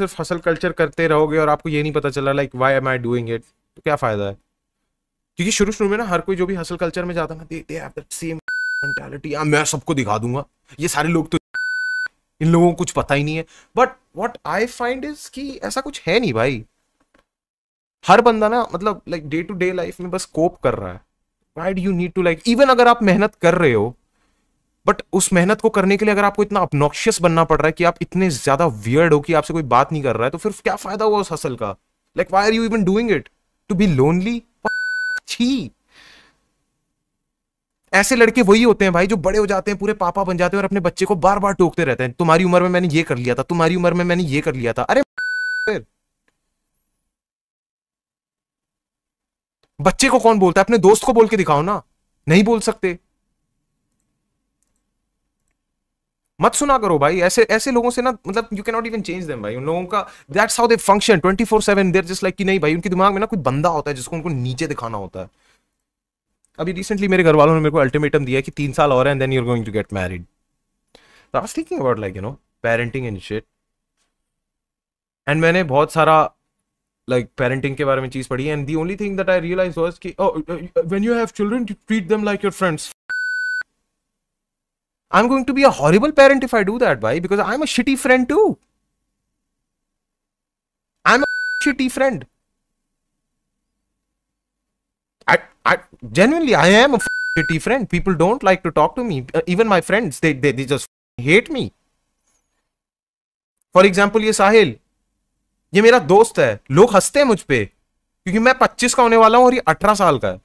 सिर्फ hustle culture करते रहोगे और आपको ये नहीं पता चला like why am I doing it तो क्या फ़ायदा है क्योंकि शुरू शुरू में ना हर कोई जो भी हसल कल्चर में जाता है ना they they have that same mentality मैं सबको दिखा दूंगा ये सारे लोग तो इन लोगों को कुछ पता ही नहीं है but what I find is कि ऐसा कुछ है नहीं भाई हर बंदा ना मतलब like day to day life में बस कोप कर रहा है why do you need to like even अगर आप मेहनत कर रहे हो बट उस मेहनत को करने के लिए अगर आपको इतना अपनोक्शियस बनना पड़ रहा है कि आप इतने ज्यादा वियर्ड हो कि आपसे कोई बात नहीं कर रहा है तो फिर क्या फायदा हुआ उस हसल का like why are you even doing it to be lonely छी ऐसे लड़के वही होते हैं भाई जो बड़े हो जाते हैं पूरे पापा बन जाते हैं और अपने बच्चे को बार बार टोकते रहते हैं तुम्हारी उम्र में मैंने ये कर लिया था तुम्हारी उम्र में मैंने ये कर लिया था अरे फिर बच्चे को कौन बोलता है अपने दोस्त को बोल के दिखाओ ना नहीं बोल सकते मत सुना करो भाई ऐसे ऐसे लोगों से ना मतलब you can not even change them भाई उन लोगों का that's how they function twenty four seven there just like कि नहीं भाई उनके दिमाग में ना कोई बंदा होता है जिसको उनको नीचे दिखाना होता है अभी रिसेंटली मेरे घर वालों ने मेरे को अल्टीमेटम दिया कि तीन साल और and then you're going to get married I thinking about like you know parenting and shit and मैंने बहुत सारा लाइक like, पेरेंटिंग के बारे में चीज़ पढ़ी and the only thing that I realize was कि when you have children treat them like your friends I'm going to be a horrible parent if I do that, bhai, because I'm a shitty friend too. I'm a shitty friend. I, I genuinely, I am a shitty friend. People don't like to talk to me. Uh, even my friends, they, they, they just hate me. For example ये साहिल ये मेरा दोस्त है लोग हंसते हैं मुझ पर क्योंकि मैं पच्चीस का होने वाला हूं और ये अठारह साल का है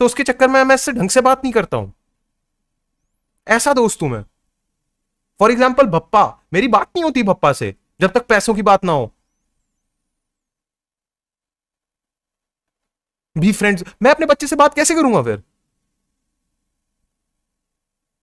तो उसके चक्कर में मैं इससे ढंग से बात नहीं करता हूं ऐसा दोस्त हूं मैं फॉर एग्जाम्पल भप्पा मेरी बात नहीं होती भप्पा से जब तक पैसों की बात ना हो बी फ्रेंड्स मैं अपने बच्चे से बात कैसे करूंगा फिर